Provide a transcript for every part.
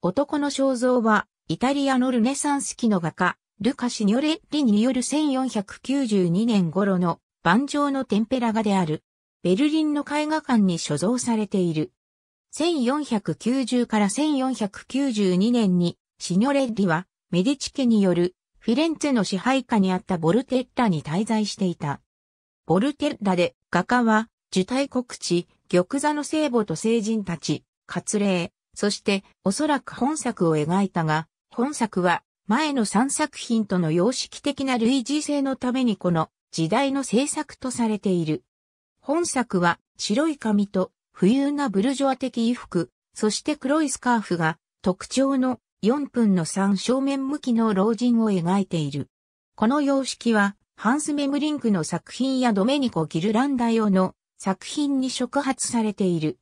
男の肖像は、イタリアのルネサンス期の画家、ルカ・シニョレッリによる1492年頃の盤上のテンペラ画である。ベルリンの絵画館に所蔵されている。1490から1492年にシニョレッリはメディチ家によるフィレンツェの支配下にあったボルテッラに滞在していた。ボルテッラで画家は受胎告知、玉座の聖母と聖人たち、割礼、そして、おそらく本作を描いたが、本作は、前の3作品との様式的な類似性のためにこの時代の制作とされている。本作は白い髪と浮遊なブルジョア的衣服、そして黒いスカーフが特徴の4分の3正面向きの老人を描いている。この様式はハンス・メムリンクの作品やドメニコ・ギルランダ用の作品に触発されている。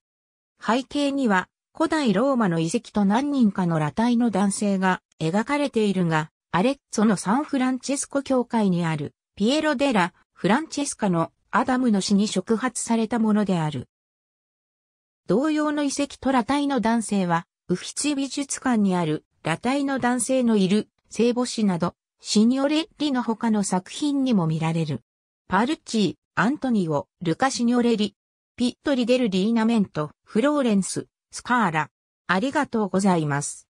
背景には古代ローマの遺跡と何人かの裸体の男性が描かれているが、アレッツォのサンフランチェスコ教会にあるピエロデラ・フランチェスカのアダムの死に触発されたものである。同様の遺跡と裸体の男性は、ウフィツィ美術館にある裸体の男性のいる聖母子など、シニオレッリの他の作品にも見られる。パルチー、アントニオ、ルカシニオレリ、ピットリデルリーナメント、フローレンス、スカーラ。ありがとうございます。